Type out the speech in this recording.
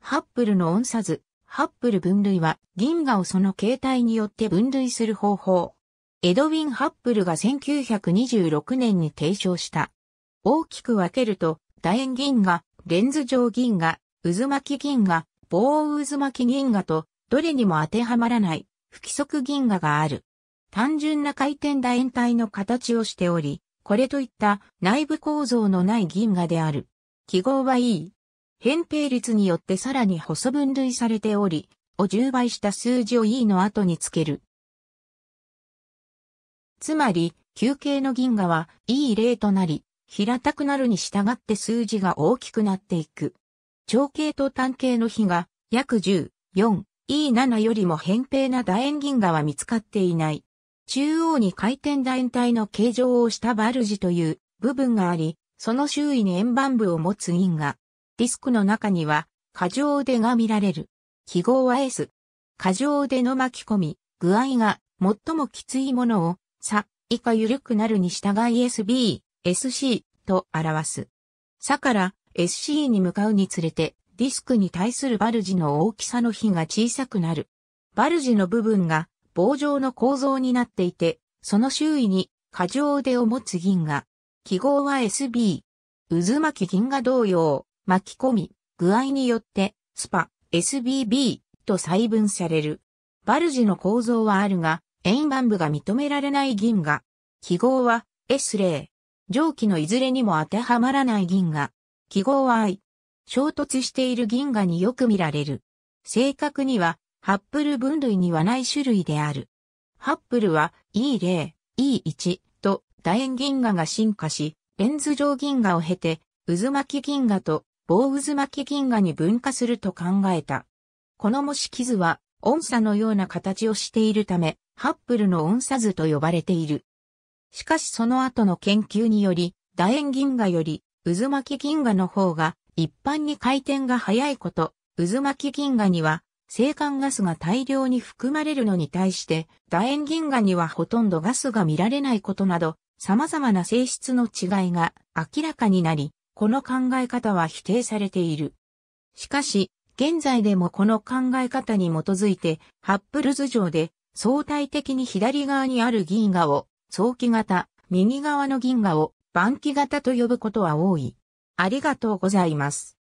ハッブルの音差図、ハッブル分類は銀河をその形態によって分類する方法。エドウィン・ハッブルが1926年に提唱した。大きく分けると、楕円銀河、レンズ状銀河、渦巻き銀河、棒渦巻き銀河と、どれにも当てはまらない不規則銀河がある。単純な回転楕円体の形をしており、これといった内部構造のない銀河である。記号は E。扁平率によってさらに細分類されており、を10倍した数字を E の後につける。つまり、球形の銀河は E0 となり、平たくなるに従って数字が大きくなっていく。長形と単形の比が約10、4、E7 よりも扁平な楕円銀河は見つかっていない。中央に回転楕円体の形状をしたバルジという部分があり、その周囲に円盤部を持つ銀河。ディスクの中には、過剰腕が見られる。記号は S。過剰腕の巻き込み、具合が最もきついものを、さ、以下緩くなるに従い SB、SC と表す。さから SC に向かうにつれて、ディスクに対するバルジの大きさの比が小さくなる。バルジの部分が棒状の構造になっていて、その周囲に過剰腕を持つ銀河。記号は SB。渦巻き銀河同様、巻き込み、具合によって、スパ、SBB と細分される。バルジの構造はあるが、円盤部が認められない銀河。記号は S 0上記のいずれにも当てはまらない銀河。記号は I。衝突している銀河によく見られる。正確には、ハップル分類にはない種類である。ハップルは E 0 E1 と楕円銀河が進化し、レンズ状銀河を経て、渦巻き銀河と棒渦巻き銀河に分化すると考えた。この模式図は、音差のような形をしているため、ハッブルの音差図と呼ばれている。しかしその後の研究により、楕円銀河より渦巻き銀河の方が一般に回転が速いこと、渦巻き銀河には生管ガスが大量に含まれるのに対して、楕円銀河にはほとんどガスが見られないことなど、様々な性質の違いが明らかになり、この考え方は否定されている。しかし、現在でもこの考え方に基づいて、ハップル図上で相対的に左側にある銀河を、早期型、右側の銀河を、晩期型と呼ぶことは多い。ありがとうございます。